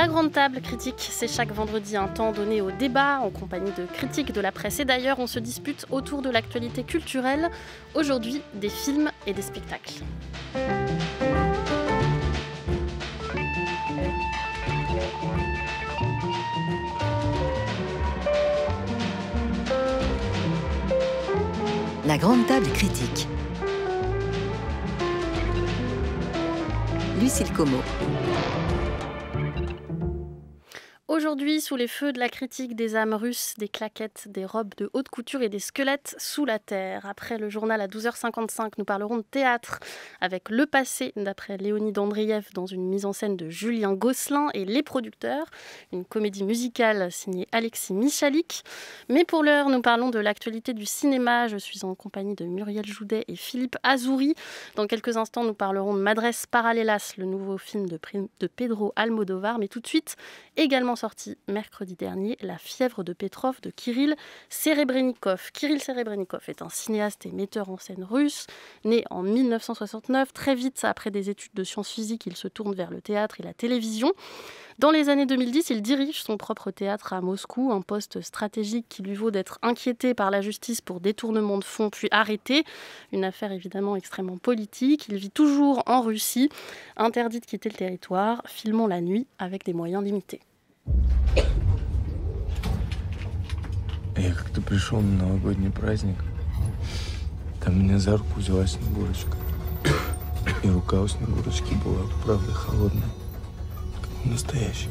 La Grande Table Critique, c'est chaque vendredi un temps donné au débat en compagnie de critiques de la presse. Et d'ailleurs, on se dispute autour de l'actualité culturelle, aujourd'hui des films et des spectacles. La Grande Table Critique. Lucille Como. Aujourd'hui, sous les feux de la critique des âmes russes, des claquettes, des robes de haute couture et des squelettes sous la terre. Après le journal à 12h55, nous parlerons de théâtre avec Le Passé, d'après Léonie Dandrieff, dans une mise en scène de Julien Gosselin et Les Producteurs, une comédie musicale signée Alexis Michalik. Mais pour l'heure, nous parlons de l'actualité du cinéma. Je suis en compagnie de Muriel Joudet et Philippe Azouri. Dans quelques instants, nous parlerons de Madresse Parallelas, le nouveau film de Pedro Almodovar. Mais tout de suite, également sorti mercredi dernier La fièvre de Petrov de Kirill Serebrennikov. Kirill Serebrennikov est un cinéaste et metteur en scène russe, né en 1969. Très vite, après des études de sciences physiques, il se tourne vers le théâtre et la télévision. Dans les années 2010, il dirige son propre théâtre à Moscou, un poste stratégique qui lui vaut d'être inquiété par la justice pour détournement de fonds puis arrêté. Une affaire évidemment extrêmement politique. Il vit toujours en Russie, interdit de quitter le territoire, filmant la nuit avec des moyens limités. Я как-то пришел на новогодний праздник. Там меня за руку взяла Снегурочка. И рука у Снегурочки была, правда, холодная. Как настоящая.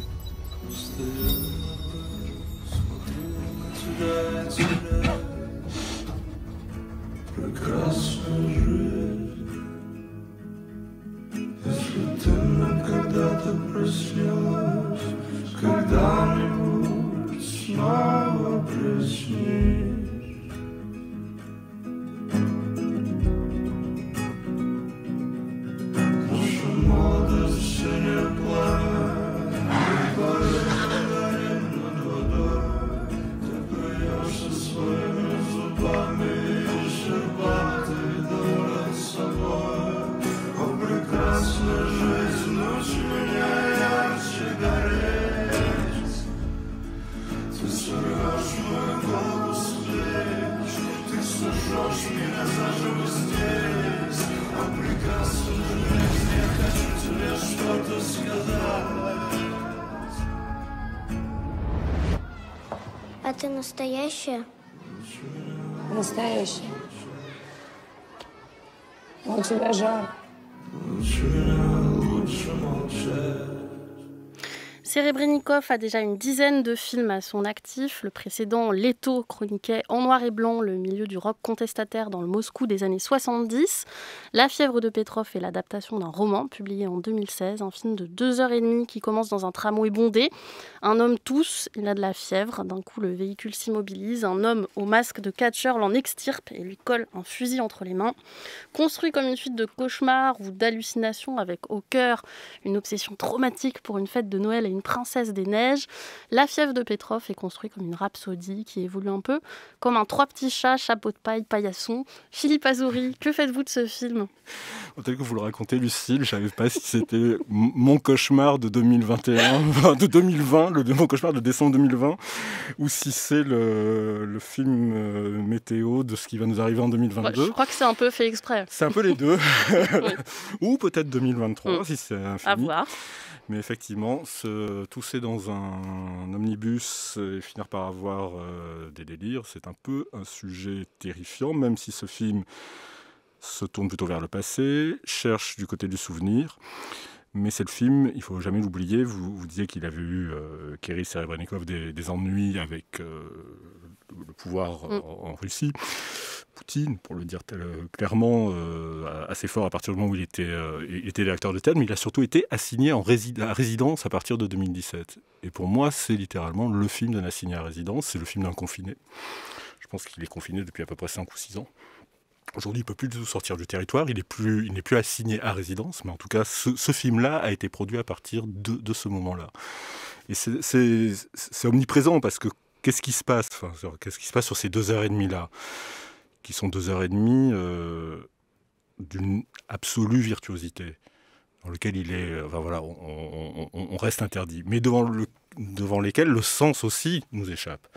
Прекрасно жить, если ты нам когда-то проснешь, когда-нибудь. Krishna, me. настоящее? Настоящее. У тебя жар. Serebrennikov a déjà une dizaine de films à son actif. Le précédent, Leto, chroniquait en noir et blanc le milieu du rock contestataire dans le Moscou des années 70. La fièvre de Petrov est l'adaptation d'un roman publié en 2016, un film de deux heures et demie qui commence dans un tramway bondé. Un homme tousse, il a de la fièvre. D'un coup, le véhicule s'immobilise. Un homme au masque de catcher l'en extirpe et lui colle un fusil entre les mains. Construit comme une suite de cauchemars ou d'hallucinations avec au cœur une obsession traumatique pour une fête de Noël et une princesse des neiges. La fièvre de Petrov est construite comme une rhapsodie qui évolue un peu comme un trois petits chats, chapeau de paille, paillasson. Philippe Azoury, que faites-vous de ce film Tel que vous le racontez, Lucille, je savais pas si c'était mon cauchemar de 2021, de 2020, le, mon cauchemar de décembre 2020, ou si c'est le, film euh, météo de ce qui va nous arriver en 2022. Bah, je crois que c'est un peu fait exprès. C'est un peu les deux. Ou peut-être 2023, mm. si c'est un film. À voir. Mais effectivement, se tousser dans un, omnibus et finir par avoir euh, des délires, c'est un peu un sujet terrifiant, même si ce film se tourne plutôt vers le passé, cherche du côté du souvenir. Mais c'est le film, il faut jamais l'oublier. Vous, vous disiez qu'il avait eu, euh, Kerry Serebrennikov, des, ennuis avec euh, le pouvoir mm. euh, en, Russie. Poutine, pour le dire clairement, assez fort à partir du moment où il était, il était de thème, mais il a surtout été assigné en à résidence à partir de 2017. Et pour moi, c'est littéralement le film d'un assigné à résidence, c'est le film d'un confiné. Je pense qu'il est confiné depuis à peu près 5 ou 6 ans. Aujourd'hui, il ne peut plus du sortir du territoire, il n'est plus, plus, assigné à résidence, mais en tout cas, ce, film-là a été produit à partir de, ce moment-là. Et c'est omniprésent parce que qu'est-ce qui se passe enfin, Qu'est-ce qui se passe sur ces deux heures et demie-là Qui sont deux heures et demie euh, d'une absolue virtuosité, dans lequel il est. Euh, voilà, on, on reste interdit, mais devant, le, devant lesquels le sens aussi nous échappe.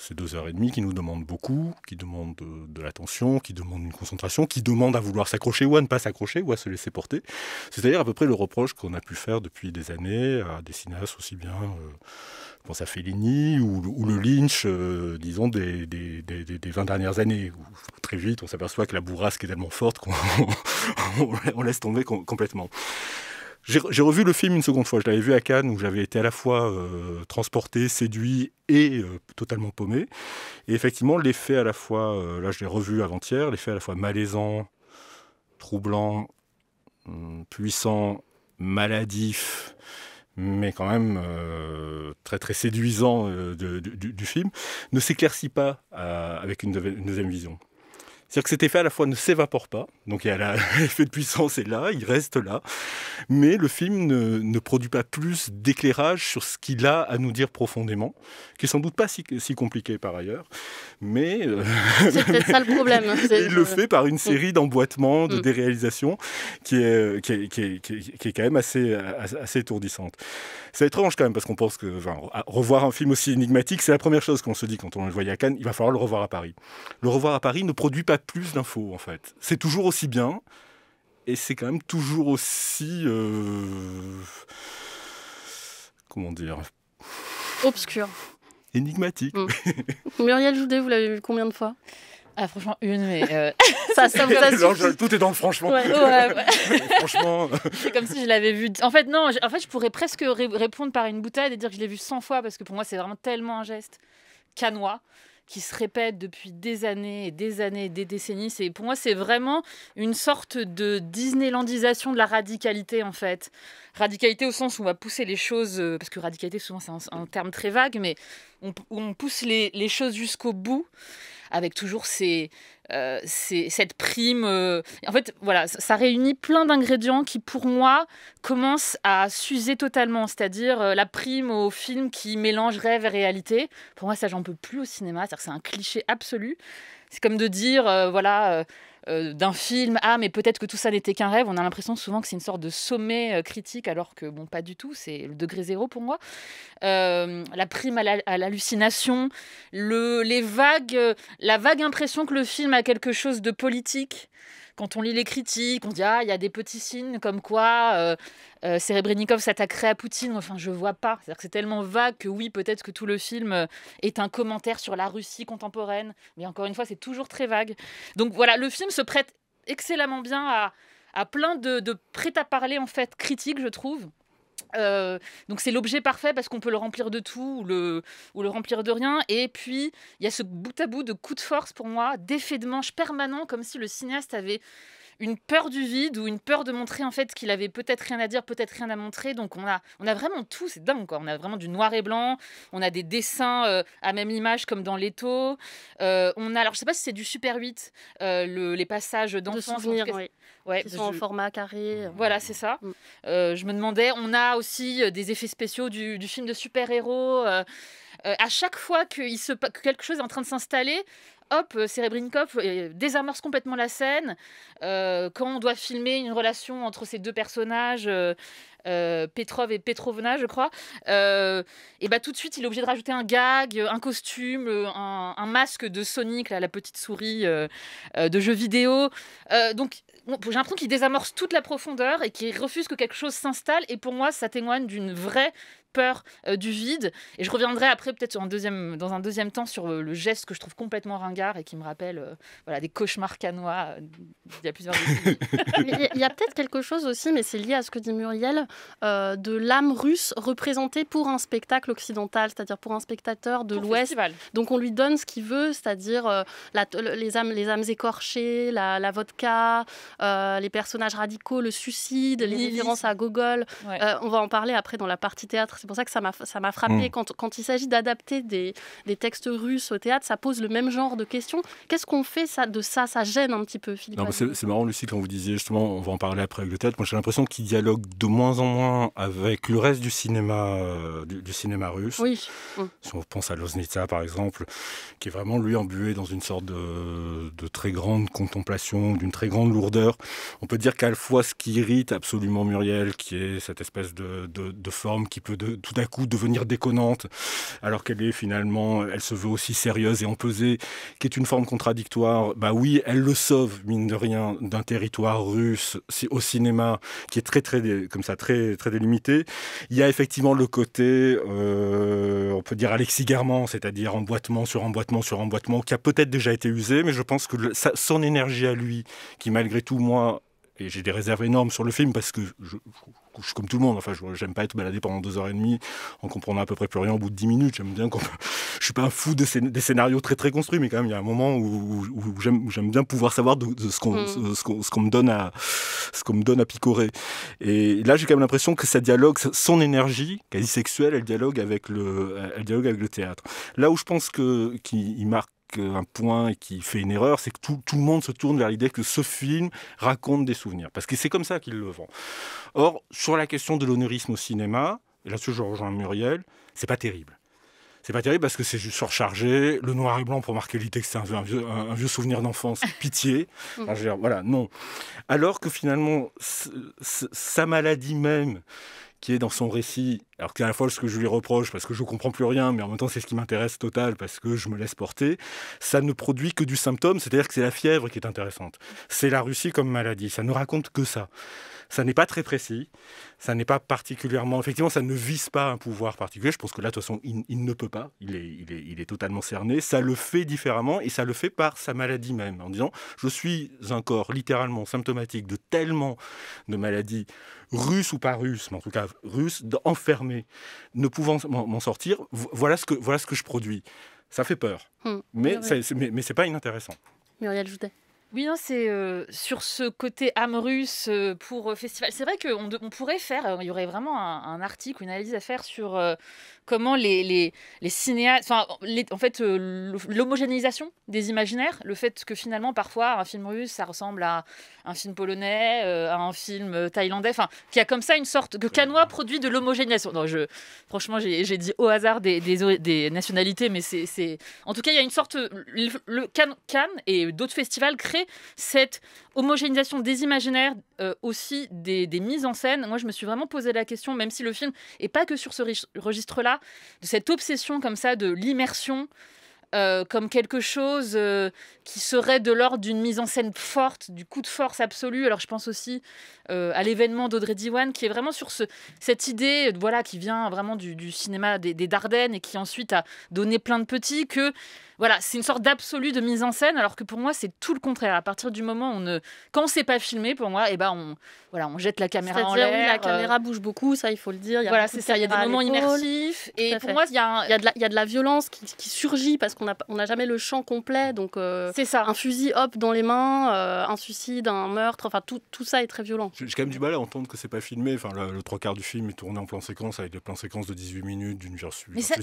Ces deux heures et demie qui nous demandent beaucoup, qui demandent euh, de, l'attention, qui demandent une concentration, qui demandent à vouloir s'accrocher ou à ne pas s'accrocher ou à se laisser porter. C'est-à-dire à peu près le reproche qu'on a pu faire depuis des années à des cinéastes aussi bien, euh, je pense à Fellini ou, le Lynch, euh, disons, des, des, des, des, 20 dernières années. très vite, on s'aperçoit que la bourrasque est tellement forte qu'on on laisse tomber complètement. J'ai revu le film une seconde fois. Je l'avais vu à Cannes où j'avais été à la fois euh, transporté, séduit et euh, totalement paumé. Et effectivement, l'effet à la fois, euh, là je l'ai revu avant-hier, l'effet à la fois malaisant, troublant, hum, puissant, maladif, mais quand même très très séduisant du, film, ne s'éclaircit pas avec une deuxième vision. C'est-à-dire que cet effet à la fois ne s'évapore pas, donc il y a l'effet de puissance est là, il reste là, mais le film ne, produit pas plus d'éclairage sur ce qu'il a à nous dire profondément, qui est sans doute pas si, compliqué par ailleurs, mais... Euh, c'est peut-être ça le problème. Il le fait par une série d'emboîtements, de mm. déréalisations, euh, qui est, qui, est, quand même assez, assez étourdissante. C'est étrange quand même, parce qu'on pense que revoir un film aussi énigmatique, c'est la première chose qu'on se dit quand on le voit à Cannes, il va falloir le revoir à Paris. Le revoir à Paris ne produit pas plus d'infos en fait. C'est toujours aussi bien et c'est quand même toujours aussi euh, comment dire obscur, énigmatique. Mm. Muriel Joudet, vous l'avez vu combien de fois ah, franchement, une, mais. Euh, ça, ça Tout est dans le franchement. franchement. Euh, c'est comme si je l'avais vu. En fait, non, en fait, je pourrais presque répondre par une bouteille et dire que je l'ai vu 100 fois parce que pour moi, c'est vraiment tellement un geste canois qui se répète depuis des années et des années et des décennies. C'est, pour moi, c'est vraiment une sorte de Disneylandisation de la radicalité, en fait. Radicalité au sens où on va pousser les choses, euh, parce que radicalité, souvent, c'est un, un terme très vague, mais on, on pousse les choses jusqu'au bout avec toujours ces, euh, ces, cette prime. Euh, en fait, voilà, ça réunit plein d'ingrédients qui, pour moi, commencent à s'user totalement. C'est-à-dire euh, la prime au film qui mélange rêve et réalité. Pour moi, ça, j'en peux plus au cinéma. C'est un cliché absolu. C'est comme de dire, voilà euh, d'un film, ah mais peut-être que tout ça n'était qu'un rêve, on a l'impression souvent que c'est une sorte de sommet euh, critique, alors que bon, pas du tout, c'est le degré zéro pour moi. Euh, la prime à l'hallucination, les vagues, la vague impression que le film a quelque chose de politique quand on lit les critiques, on dit ah il y a des petits signes comme quoi euh, euh Serebrennikov s'attaquerait à Poutine. Enfin je vois pas. cest c'est tellement vague que oui peut-être que tout le film euh, est un commentaire sur la Russie contemporaine, mais encore une fois c'est toujours très vague. Donc voilà le film se prête excellemment bien à, plein de, de prêt à parler en fait critique je trouve euh, donc c'est l'objet parfait parce qu'on peut le remplir de tout ou le, ou le remplir de rien. Et puis il y a ce bout à bout de coup de force pour moi, d'effet de manche permanent, comme si le cinéaste avait une peur du vide ou une peur de montrer en fait qu'il avait peut-être rien à dire, peut-être rien à montrer. Donc on a, on a vraiment tout, c'est dingue quoi. On a vraiment du noir et blanc, on a des dessins euh, à même image comme dans l'étau. Euh, on a, alors je sais pas si c'est du Super 8, euh, les passages d'enfants. De oui. Ouais, sont en format carré. Euh. Voilà, c'est ça. Mm. je me demandais, on a aussi des effets spéciaux du, film de super-héros. à chaque fois qu'il se, que, quelque chose est en train de s'installer, hop, euh, Serebrinkov euh, désamorce complètement la scène. Euh, quand on doit filmer une relation entre ces deux personnages, Petrov et Petrovna, je crois, et bah tout de suite, il est obligé de rajouter un gag, un costume, un, masque de Sonic, la petite souris de jeu vidéo. donc, j'ai l'impression qu'il désamorce toute la profondeur et qu'il refuse que quelque chose s'installe. Et pour moi, ça témoigne d'une vraie peur euh, du vide. Et je reviendrai après, peut-être deuxième, dans un deuxième temps, sur euh, le, geste que je trouve complètement ringard et qui me rappelle euh, voilà, des cauchemars canois il y a plusieurs Il y a, peut-être quelque chose aussi, mais c'est lié à ce que dit Muriel, de l'âme russe représentée pour un spectacle occidental, c'est-à-dire pour un spectateur de l'Ouest. Donc on lui donne ce qu'il veut, c'est-à-dire les, âmes, les âmes écorchées, la, vodka, les personnages radicaux, le suicide, les références à Gogol. on va en parler après dans la partie théâtre c'est pour ça que ça m'a frappé. Mm. Quand, quand, il s'agit d'adapter des, des, textes russes au théâtre, ça pose le même genre de questions. Qu'est-ce qu'on fait ça, de ça Ça gêne un petit peu, Philippe. C'est marrant, Lucie, quand vous disiez justement, on va en parler après avec le théâtre, moi j'ai l'impression qu'il dialogue de moins en moins avec le reste du cinéma, euh, du, cinéma russe. Oui. Mm. Si on pense à Loznitsa, par exemple, qui est vraiment lui embué dans une sorte de, de très grande contemplation, d'une très grande lourdeur. On peut dire qu'à la fois ce qui irrite absolument Muriel, qui est cette espèce de, de, de forme qui peut devenir tout d'un coup devenir déconnante, alors qu'elle est finalement, elle se veut aussi sérieuse et empesée, qui est une forme contradictoire. Bah oui, elle le sauve, mine de rien, d'un territoire russe au cinéma qui est très, très, comme ça, très, très délimité. Il y a effectivement le côté, euh, on peut dire Alexis Garment, c'est-à-dire emboîtement sur emboîtement sur emboîtement, qui a peut-être déjà été usé, mais je pense que son énergie à lui, qui malgré tout, moi, et j'ai des réserves énormes sur le film parce que je, je, comme tout le monde, enfin, j'aime pas être baladé pendant deux heures et demie en comprenant à peu près plus rien au bout de dix minutes. J'aime bien Je suis pas un fou des, scénarios très très construits, mais quand même, il y a un moment où, j'aime bien pouvoir savoir de, mm. ce qu'on ce, me donne à ce qu'on me donne à picorer. Et là, j'ai quand même l'impression que ça dialogue, son énergie quasi sexuelle, elle dialogue avec le, dialogue avec le théâtre. Là où je pense que qu'il marque euh, un point qui fait une erreur, c'est que tout, tout, le monde se tourne vers l'idée que ce film raconte des souvenirs, parce que c'est comme ça qu'il le vend. Or, sur la question de l'honorisme au cinéma, là-dessus je rejoins Muriel, c'est pas terrible. C'est pas terrible parce que c'est juste surchargé, le noir et blanc pour marquer l'idée que c'est un, vieux, souvenir d'enfance, pitié. voilà, non. Alors que finalement, sa maladie même, qui est dans son récit, alors la fois, ce que je lui reproche, parce que je ne comprends plus rien, mais en même temps c'est ce qui m'intéresse total, parce que je me laisse porter, ça ne produit que du symptôme, c'est-à-dire que c'est la fièvre qui est intéressante. C'est la Russie comme maladie, ça ne raconte que ça. Ça n'est pas très précis, ça n'est pas particulièrement... Effectivement, ça ne vise pas un pouvoir particulier, je pense que là, de toute façon, il, ne peut pas, il est, il, est, il est totalement cerné, ça le fait différemment, et ça le fait par sa maladie même, en disant, je suis un corps littéralement symptomatique de tellement de maladies russes ou pas russes, mais en tout cas russes, enfermées mais ne pouvant m'en sortir, voilà ce, que, voilà ce que je produis. Ça fait peur, hum. mais, mais, mais, c'est pas inintéressant. Muriel Joutet oui, c'est euh, sur ce côté âme russe euh, pour euh, festival. C'est vrai qu'on on pourrait faire, il y aurait vraiment un, article, une analyse à faire sur comment les, les, les cinéastes, en fait, l'homogénéisation des imaginaires, le fait que finalement, parfois, un film russe, ça ressemble à un film polonais, à un film thaïlandais, enfin, qui a comme ça une sorte que Canois produit de l'homogénéisation. Non, je, franchement, j'ai dit au hasard des, des, nationalités, mais c'est. En tout cas, il y a une sorte. Le, Cannes et d'autres festivals créent cette homogénéisation des imaginaires, euh, aussi des, mises en scène, moi je me suis vraiment posé la question, même si le film est pas que sur ce registre-là, de cette obsession comme ça de l'immersion. Euh, comme quelque chose euh, qui serait de l'ordre d'une mise en scène forte, du coup de force absolu. Alors je pense aussi à l'événement d'Audrey Diwan qui est vraiment sur cette idée voilà, qui vient vraiment du, cinéma des, des, Dardennes et qui ensuite a donné plein de petits que voilà, c'est une sorte d'absolu de mise en scène, alors que pour moi, c'est tout le contraire. À partir du moment où on ne, quand on pas filmé, pour moi, eh ben on, voilà, on jette la caméra en l'air. Oui, la euh, caméra bouge beaucoup, ça, il faut le dire. voilà, c'est ça. Il y a des moments immersifs. Et pour moi, il y, a y de la, violence qui, surgit parce qu'on n'a jamais le champ complet. Donc euh, c'est ça. Un fusil, hop, dans les mains, euh, un suicide, un meurtre. Enfin, tout, tout ça est très violent. J'ai quand même du mal à entendre que c'est pas filmé. Enfin, le, trois quarts du film est tourné en plan séquence avec des plans séquences de 18 minutes d'une Mais ça,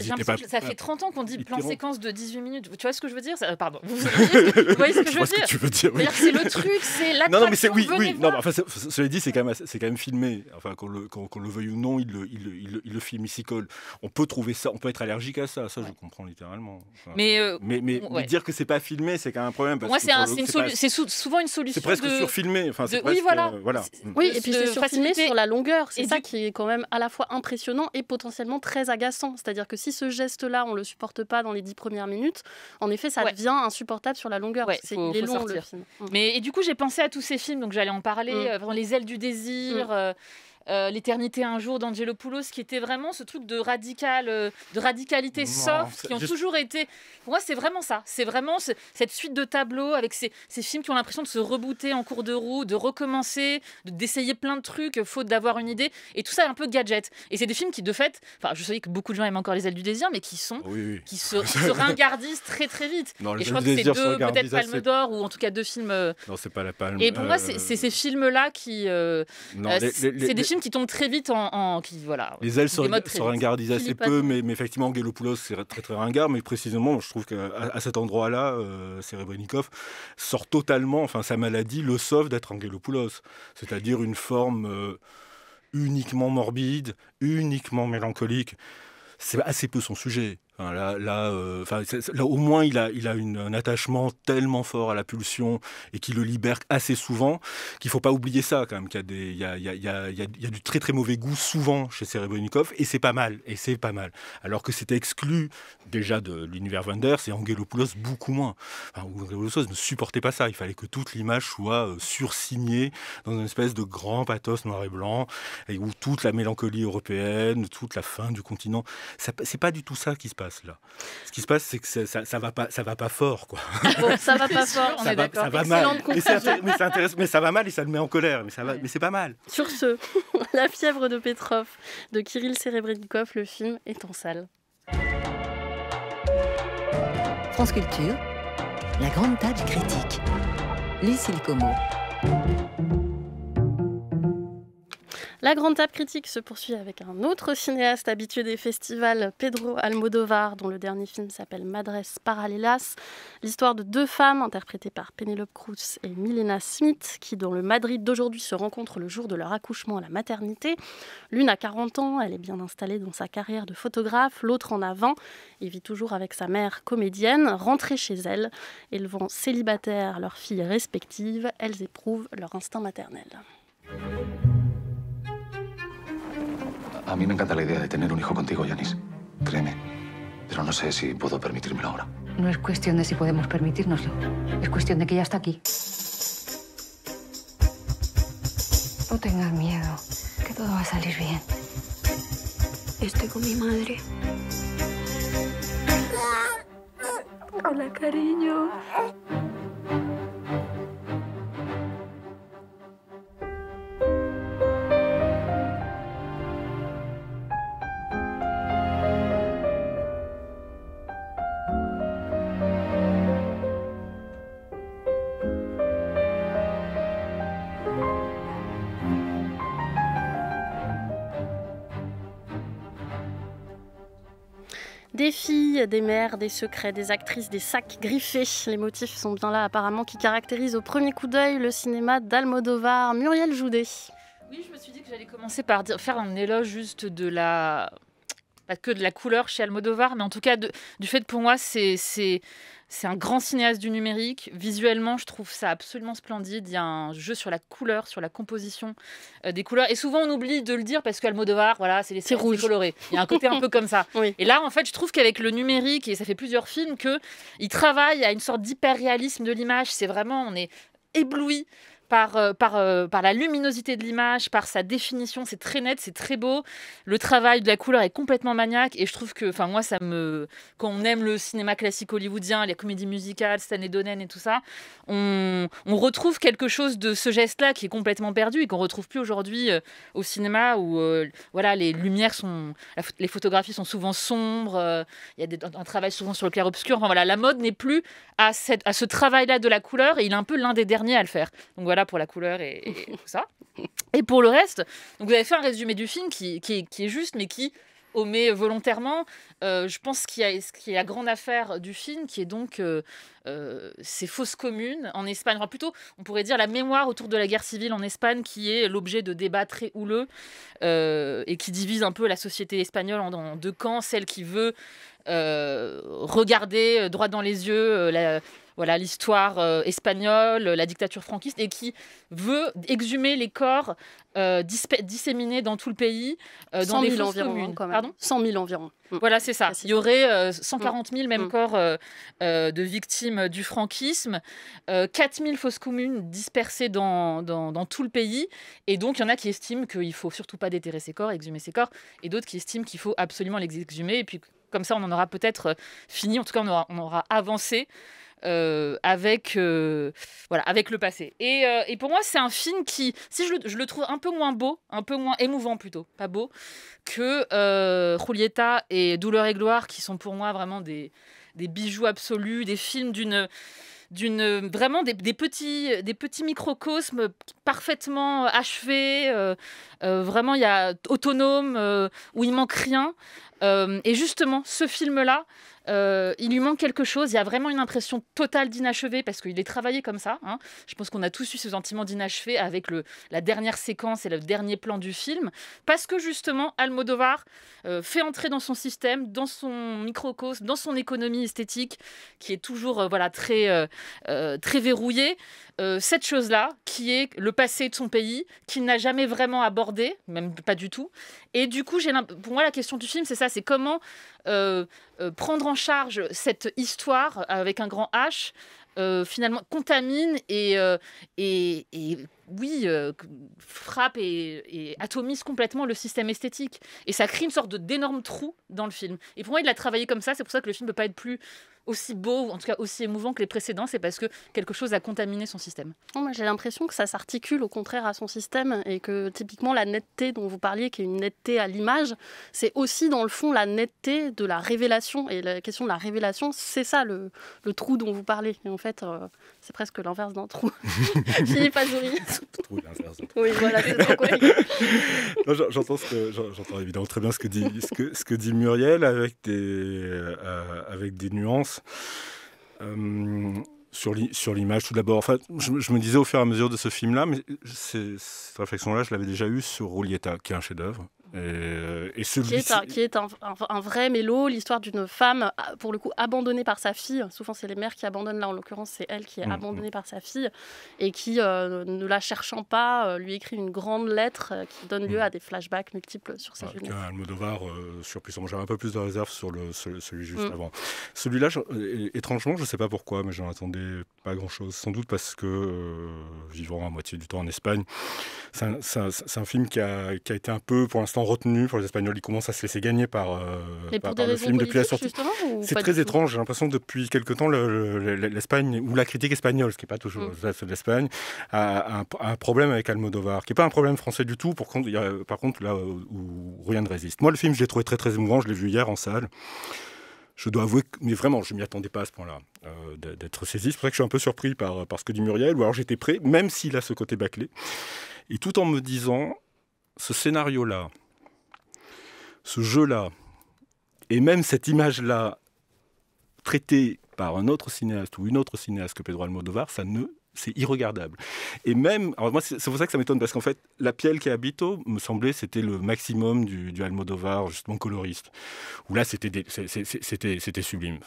fait 30 ans qu'on dit plan séquence de 18 minutes tu vois ce que je veux dire euh, Pardon. Vous, voyez ce que je veux dire C'est le truc, c'est la Non, non, mais c'est oui, enfin, cela dit, c'est quand même, c'est quand même filmé. Enfin, qu'on le, le veuille ou non, il le, il, filme, il s'y colle. On peut trouver ça, on peut être allergique à ça. Ça, je comprends littéralement. Euh, mais, mais, mais, dire que c'est pas filmé, c'est quand même un problème. Moi, c'est, souvent une solution. C'est presque surfilmé. Enfin, oui, voilà. Euh, voilà. Oui, et puis c'est surfilmé sur la longueur. C'est ça qui est quand même à la fois impressionnant et potentiellement très agaçant. C'est-à-dire que si ce geste-là, on le supporte pas dans les dix premières minutes, en effet, ça devient insupportable sur la longueur. c'est, long Mais et du coup, j'ai pensé à tous ces films, donc j'allais en parler. dans mm. euh, « les ailes du désir. Mm. Euh, euh, l'éternité un jour d'Angelo Poulos qui était vraiment ce truc de radical, euh, de radicalité soft, qui ont toujours été. Pour moi, c'est vraiment ça. C'est vraiment cette suite de tableaux avec ces, films qui ont l'impression de se rebooter en cours de roue, de recommencer, d'essayer plein de trucs, euh, faute d'avoir une idée. Et tout ça, un peu gadget. Et c'est des films qui, de fait, enfin, je sais que beaucoup de gens aiment encore Les Ailes du désir, mais qui sont, qui se, ringardissent très très vite. et je crois que c'est deux, peut-être Palme d'Or ou en tout cas deux films. Non, c'est pas la Palme. Et pour moi, c'est ces films-là qui. c'est des films qui tombe très vite en. voilà, les ailes se, ringardisent assez peu, mais, effectivement, Galopoulos, c'est très très ringard, mais précisément, je trouve qu'à à cet endroit-là, euh, sort totalement, enfin, sa maladie le sauve d'être en C'est-à-dire une forme euh, uniquement morbide, uniquement mélancolique. C'est assez peu son sujet là, euh, là, au moins, il a, il a une, un attachement tellement fort à la pulsion et qui le libère assez souvent qu'il ne faut pas oublier ça quand même. Qu'il y a il y a, du très très mauvais goût souvent chez Serebrennikov et c'est pas mal. Et c'est pas mal. Alors que c'était exclu déjà de l'univers Wenders et Angelopoulos beaucoup moins. Enfin, Angelopoulos ne supportait pas ça. Il fallait que toute l'image soit euh, sursignée dans une espèce de grand pathos noir et blanc et où toute la mélancolie européenne, toute la fin du continent, c'est pas du tout ça qui se passe là. Ce qui se passe, c'est que ça, ça, va pas, ça va pas fort, quoi. ça va pas fort, on est d'accord. mal. Mais, ça va mal et ça le met en colère, mais ça va, mais c'est pas mal. Sur ce, La fièvre de Petrov de Kirill Serebrennikov, le film est en salle. France Culture, la grande table critique. les Como. La Grande Table Critique se poursuit avec un autre cinéaste habitué des festivals, Pedro Almodovar, dont le dernier film s'appelle Madres Parallelas, l'histoire de deux femmes interprétées par Pénélope Cruz et Milena Smith, qui dans le Madrid d'aujourd'hui se rencontrent le jour de leur accouchement à la maternité. L'une a 40 ans, elle est bien installée dans sa carrière de photographe, l'autre en avant et vit toujours avec sa mère comédienne, rentrée chez elle, élevant célibataires leurs filles respectives, elles éprouvent leur instinct maternel. A mí me encanta la idea de tener un hijo contigo, Yanis. Créeme. Pero no sé si puedo permitírmelo ahora. No es cuestión de si podemos permitírnoslo. Es cuestión de que ya está aquí. No tengas miedo, que todo va a salir bien. Estoy con mi madre. Hola, cariño. des mères, des secrets, des actrices, des sacs griffés. Les motifs sont bien là apparemment qui caractérisent au premier coup d'œil le cinéma d'Almodovar. Muriel Joudet. Oui, je me suis dit que j'allais commencer par faire un éloge juste de la pas que de la couleur chez Almodovar, mais en tout cas du fait que pour moi, c'est c'est un grand cinéaste du numérique. Visuellement, je trouve ça absolument splendide. Il y a un jeu sur la couleur, sur la composition euh, des couleurs. Et souvent, on oublie de le dire parce qu'Almodovar, voilà, c'est les séries rouges Il y a un côté un peu comme ça. Et là, en fait, je trouve qu'avec le numérique, et ça fait plusieurs films, qu'il travaille à une sorte d'hyper-réalisme de l'image. C'est vraiment, on est ébloui par, euh, par, euh, par la luminosité de l'image, par sa définition. C'est très net, c'est très beau. Le travail de la couleur est complètement maniaque. Et je trouve que, enfin, moi, ça me. Quand on aime le cinéma classique hollywoodien, les comédies musicales, Stanley Donen et tout ça, on, retrouve quelque chose de ce geste-là qui est complètement perdu et qu'on retrouve plus aujourd'hui euh, au cinéma où voilà, les lumières sont. les photographies sont souvent sombres. Il y a un, travail souvent sur le clair-obscur. Enfin, voilà, la mode n'est plus à, à ce travail-là de la couleur et il est un peu l'un des derniers à le faire. Donc voilà voilà pour la couleur et, tout ça. Et pour le reste, donc vous avez fait un résumé du film qui, qui, est juste, mais qui omet volontairement. Euh, je pense qu'il y a ce qui est la grande affaire du film, qui est donc euh, euh, ces fausses communes en Espagne. Enfin, plutôt, on pourrait dire la mémoire autour de la guerre civile en Espagne, qui est l'objet de débats très houleux et qui divise un peu la société espagnole en, en deux camps. Celle qui veut regarder droit dans les yeux la voilà l'histoire euh, espagnole, la dictature franquiste, et qui veut exhumer les corps euh, disséminés dans tout le pays, euh, dans 100 000 environ, hein, environ. Mm. Voilà, c'est ça. Il y aurait 140 000 mm. même mm. corps de victimes du franquisme, 4 000 fausses communes dispersées dans, dans, tout le pays. Et donc, il y en a qui estiment qu'il ne faut surtout pas déterrer ces corps, exhumer ces corps, et d'autres qui estiment qu'il faut absolument les exhumer. Et puis, comme ça, on en aura peut-être fini. En tout cas, on aura, on aura avancé euh, avec, euh, voilà, avec le passé. Et, euh, et pour moi, c'est un film qui, si je le, trouve un peu moins beau, un peu moins émouvant plutôt, pas beau, que Julieta et Douleur et Gloire, qui sont pour moi vraiment des, des bijoux absolus, des films d'une d'une vraiment des, petits des petits microcosmes parfaitement achevés vraiment il y a autonome où il manque rien et justement ce film là euh, il lui manque quelque chose. Il y a vraiment une impression totale d'inachevé parce qu'il est travaillé comme ça. Hein. Je pense qu'on a tous eu ce sentiment d'inachevé avec la dernière séquence et le dernier plan du film. Parce que justement, Almodovar euh, fait entrer dans son système, dans son microcosme, dans son économie esthétique qui est toujours euh, très, très verrouillée. Euh, cette chose-là, qui est le passé de son pays, qu'il n'a jamais vraiment abordé, même pas du tout. Et du coup, pour moi, la question du film, c'est ça, c'est comment euh, euh, prendre en charge cette histoire avec un grand H, finalement contamine et, et, oui, euh, frappe et, atomise complètement le système esthétique. Et ça crée une sorte d'énorme trou dans le film. Et pour moi, il l'a travaillé comme ça, c'est pour ça que le film ne peut pas être plus aussi beau, en tout cas aussi émouvant que les précédents, c'est parce que quelque chose a contaminé son système. j'ai l'impression que ça s'articule au contraire à son système, et que typiquement la netteté dont vous parliez, qui est une netteté à l'image, c'est aussi dans le fond la netteté de la révélation. Et la question de la révélation, c'est ça le, trou dont vous parlez. Et en fait, euh, c'est presque l'inverse d'un trou. Philippe pas trou, l'inverse Oui, voilà, c'est trop J'entends évidemment très bien ce que dit, ce que, ce que dit Muriel avec des, euh, avec des nuances. Euh, sur l'image tout d'abord. Enfin, je, je, me disais au fur et à mesure de ce film-là, mais cette réflexion-là, je l'avais déjà eue sur Roulietta, qui est un chef-d'œuvre, euh, et celui qui est, un, qui est un, vrai mélo, l'histoire d'une femme ah, pour le coup abandonnée par sa fille. Souvent c'est les mères qui abandonnent, là en l'occurrence c'est elle qui est mm, mm. abandonnée par sa fille et qui, euh, ne la cherchant pas, euh, lui écrit une grande lettre qui donne lieu mm. à des flashbacks multiples sur sa ah, Almodovar, surpuissant. J'avais un peu plus de réserve sur le, celui, juste avant. Celui-là, étrangement, je ne sais pas pourquoi, mais j'en attendais pas grand-chose. Sans doute parce que, vivant à moitié du temps en Espagne, c'est un, film qui a, qui a été un peu pour l'instant retenu pour les Espagnols. Ils commencent à se laisser gagner par, euh, le film depuis la sortie. C'est très étrange. J'ai l'impression depuis quelque temps l'Espagne ou la critique espagnole, ce qui n'est pas toujours mm. l'Espagne, a, un, problème avec Almodovar, qui n'est pas un problème français du tout. Pour, par contre, là où rien ne résiste. Moi, le film, je l'ai trouvé très très émouvant. Je l'ai vu hier en salle je dois avouer que, mais vraiment, je ne m'y attendais pas à ce point-là euh, d'être saisi. C'est pour ça que je suis un peu surpris par, par ce que dit Muriel, ou alors j'étais prêt, même s'il a ce côté bâclé. Et tout en me disant, ce scénario-là, ce jeu-là, et même cette image-là, traitée par un autre cinéaste ou une autre cinéaste que Pedro Almodovar, ça ne c'est irregardable. Et même, moi, c'est pour ça que ça m'étonne, parce qu'en fait, La Piel qui Habito, me semblait, c'était le maximum du, du, Almodovar, justement coloriste, où là, c'était sublime.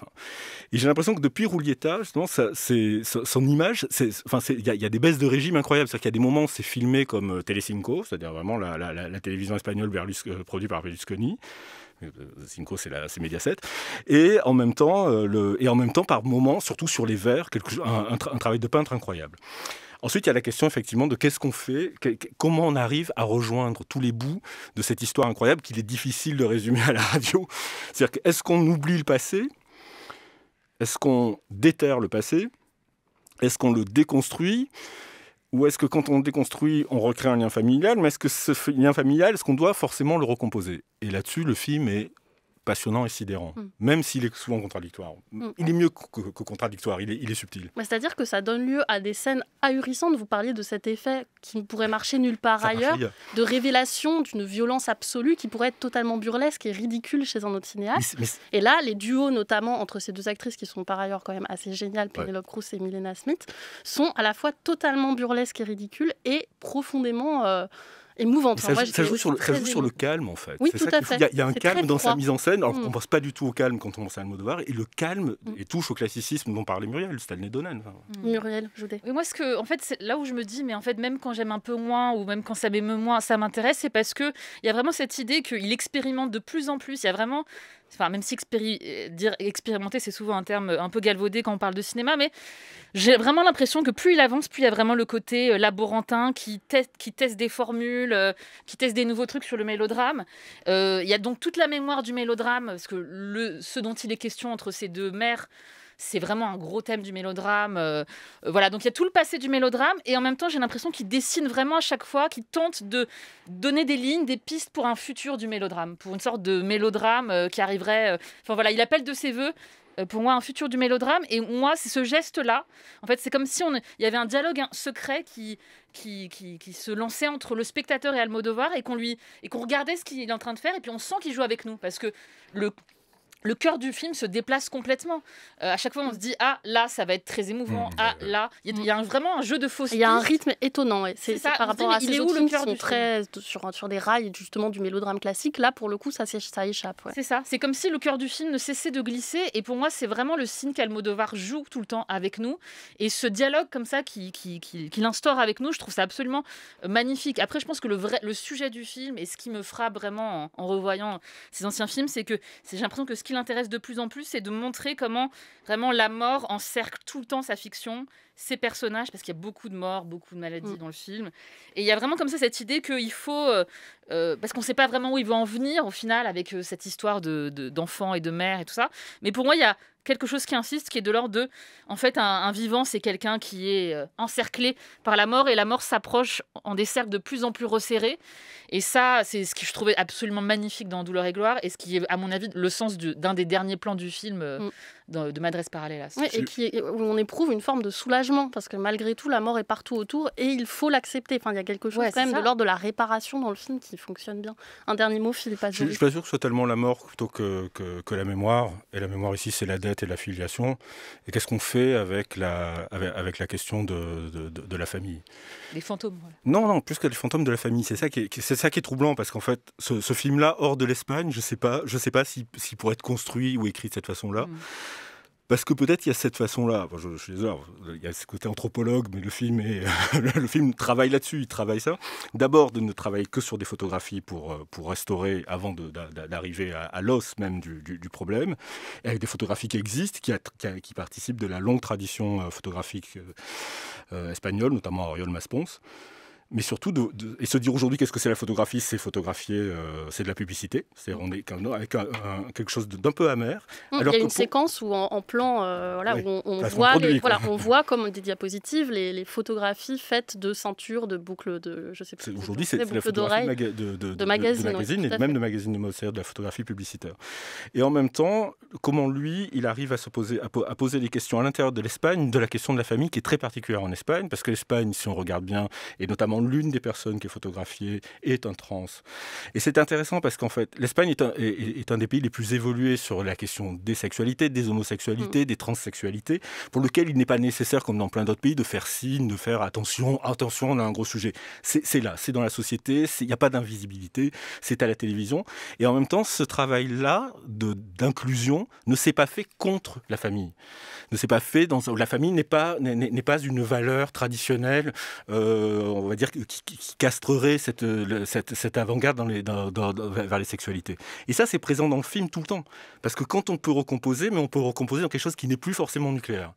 et j'ai l'impression que depuis Roulietta, justement, son image, il enfin, y, a, y a des baisses de régime incroyables. C'est-à-dire qu'il y a des moments où c'est filmé comme euh, Telecinco, c'est-à-dire vraiment la, la, télévision espagnole Berlusconi, euh, produite par Berlusconi. Euh, Zinco, c'est Mediaset. Et en même temps, euh, le, et en même temps par moments, surtout sur les verres, un, travail de peintre incroyable. Ensuite, il y a la question effectivement de qu'est-ce qu'on fait, comment on arrive à rejoindre tous les bouts de cette histoire incroyable qu'il est difficile de résumer à la radio. C'est-à-dire est-ce qu'on oublie le passé Est-ce qu'on déterre le passé Est-ce qu'on le déconstruit ou est-ce que quand on déconstruit, on recrée un lien familial Mais est-ce que ce lien familial, est-ce qu'on doit forcément le recomposer Et là-dessus, le film est passionnant et sidérant, hmm. même s'il est souvent contradictoire. Hmm. Il est mieux que, contradictoire, il est, subtil. Bah, c'est-à-dire que ça donne lieu à des scènes ahurissantes. Vous parliez de cet effet qui ne pourrait marcher nulle part ailleurs, de révélation d'une violence absolue qui pourrait être totalement burlesque et ridicule chez un autre cinéaste. et là, les duos, notamment entre ces deux actrices qui sont par ailleurs quand même assez géniales, Penelope et Milena Smith, sont à la fois totalement burlesques et ridicules et profondément. Euh, émouvante. Ça, joue, sur le, calme, en fait. Oui, tout à fait. Il y a, un calme dans sa mise en scène, alors qu'on mm. ne pense pas du tout au calme quand on pense à Almodovar, et le calme mm. touche au classicisme dont parlait Muriel, Stanley Donen. Enfin. Mm. Muriel, je Mais moi, ce que, en fait, là où je me dis, mais en fait, même quand j'aime un peu moins, ou même quand ça m'émeut moins, ça m'intéresse, c'est parce qu'il y a vraiment cette idée qu'il expérimente de plus en plus. Il y a vraiment Enfin, même si euh, dire expérimenter, c'est souvent un terme euh, un peu galvaudé quand on parle de cinéma, mais j'ai vraiment l'impression que plus il avance, plus il y a vraiment le côté euh, laborantin qui teste, qui des formules, qui teste des nouveaux trucs sur le mélodrame. il y a donc toute la mémoire du mélodrame, parce que le, ce dont il est question entre ces deux mères, c'est vraiment un gros thème du mélodrame. Euh, voilà, donc il y a tout le passé du mélodrame et en même temps, j'ai l'impression qu'il dessine vraiment à chaque fois, qu'il tente de donner des lignes, des pistes pour un futur du mélodrame, pour une sorte de mélodrame euh, qui arriverait. Euh, enfin voilà, il appelle de ses voeux pour moi un futur du mélodrame. Et moi, c'est ce geste-là. En fait, c'est comme si on, il y avait un dialogue secret qui, qui, qui, se lançait entre le spectateur et Almodovar et qu'on lui et qu'on regardait ce qu'il est en train de faire. Et puis on sent qu'il joue avec nous parce que le le cœur du film se déplace complètement. Euh, à chaque fois, on mm. se dit ah là, ça va être très émouvant. Mm. ah là, il y, a vraiment un jeu de fausses. Il y a un rythme étonnant. C'est ça. Par rapport à ces autres qui sont très euh, sur, sur des rails justement du mélodrame classique. Là, pour le coup, ça, ça échappe. C'est ça. C'est comme si le cœur du film ne cessait de glisser. Et pour moi, c'est vraiment le signe qu'Almodovar joue tout le temps avec nous. Et ce dialogue comme ça qu'il qui, qui, instaure avec nous, je trouve ça absolument euh, magnifique. Après, je pense que le vrai, le sujet du film et ce qui me frappe vraiment en, revoyant ces anciens films, c'est que j'ai l'impression que ce qui l'intéresse de plus en plus, c'est de montrer comment vraiment la mort encercle tout le temps sa fiction, ses personnages, parce qu'il y a beaucoup de morts, beaucoup de maladies mm. dans le film. Et il y a vraiment comme ça cette idée qu'il faut, euh, euh, parce qu'on ne sait pas vraiment où il va en venir au final avec euh, cette histoire de, d'enfants et de mère et tout ça. Mais pour moi, il y a quelque chose qui insiste, qui est de l'ordre de, en fait, un, vivant, c'est quelqu'un qui est euh, encerclé par la mort et la mort s'approche en des cercles de plus en plus resserrés. Et ça, c'est ce que je trouvais absolument magnifique dans Douleur et gloire et ce qui est, à mon avis, le sens d'un des derniers plans du film. Euh, mm de, de Madresse Parallelas. Oui, et qui, où on éprouve une forme de soulagement, parce que malgré tout, la mort est partout autour et il faut l'accepter. Enfin, il y a quelque chose quand même de l'ordre de la réparation dans le film qui fonctionne bien. Un dernier mot, Philippe Je, suis pas sûr que ce soit tellement la mort plutôt que, que, la mémoire. Et la mémoire ici, c'est la dette et la filiation. Et qu'est-ce qu'on fait avec la, avec, la question de, de, la famille Les fantômes. Voilà. Non, non, plus que les fantômes de la famille. C'est ça qui est, c'est ça qui est troublant, parce qu'en fait, ce, film-là, hors de l'Espagne, je sais pas, je sais pas s'il si, pourrait être construit ou écrit de cette façon-là. Mm. Parce que peut-être il y a cette façon-là. je, suis désolé, il y a ce côté anthropologue, mais le film, est, le film travaille là-dessus, il travaille ça. D'abord, de ne travailler que sur des photographies pour, euh, pour restaurer avant d'arriver à, l'os même du, du, du, problème, avec des photographies qui existent, qui, qui, qui participent de la longue tradition euh, photographique euh, espagnole, notamment Ariol Maspons mais surtout et se dire aujourd'hui qu'est-ce que c'est la photographie C'est photographier, euh, c'est de la publicité. C'est mm. on est avec quelque chose d'un peu amer. Mm, alors il y a une séquence où en, plan, euh, voilà, où on, voit, voilà, on voit comme des diapositives les, photographies faites de ceintures, de boucles, de je sais plus. Aujourd'hui, c'est la photographie de, magazines de, magazine, et même de magazine de mode, cest de la photographie publicitaire. Et en même temps, comment lui, il arrive à se poser, à, poser des questions à l'intérieur de l'Espagne, de la question de la famille qui est très particulière en Espagne, parce que l'Espagne, si on regarde bien, et notamment l'une des personnes qui est photographiée est un trans. Et c'est intéressant parce qu'en fait, l'Espagne est, un, des pays les plus évolués sur la question des sexualités, des homosexualités, mm. des transsexualités, pour lequel il n'est pas nécessaire, comme dans plein d'autres pays, de faire signe, de faire attention, attention, on a un gros sujet. C'est là, c'est dans la société, il n'y a pas d'invisibilité, c'est à la télévision. Et en même temps, ce travail-là d'inclusion ne s'est pas fait contre la famille ne s'est pas fait dans la famille n'est pas n'est pas une valeur traditionnelle, euh, on va dire qui, castrerait cette, avant-garde dans les, vers les sexualités. Et ça, c'est présent dans le film tout le temps, parce que quand on peut recomposer, mais on peut recomposer dans quelque chose qui n'est plus forcément nucléaire.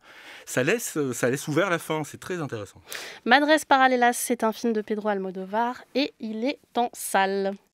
Ça laisse ça laisse ouvert la fin, c'est très intéressant. Madresse parallelas, c'est un film de Pedro Almodovar et il est en salle.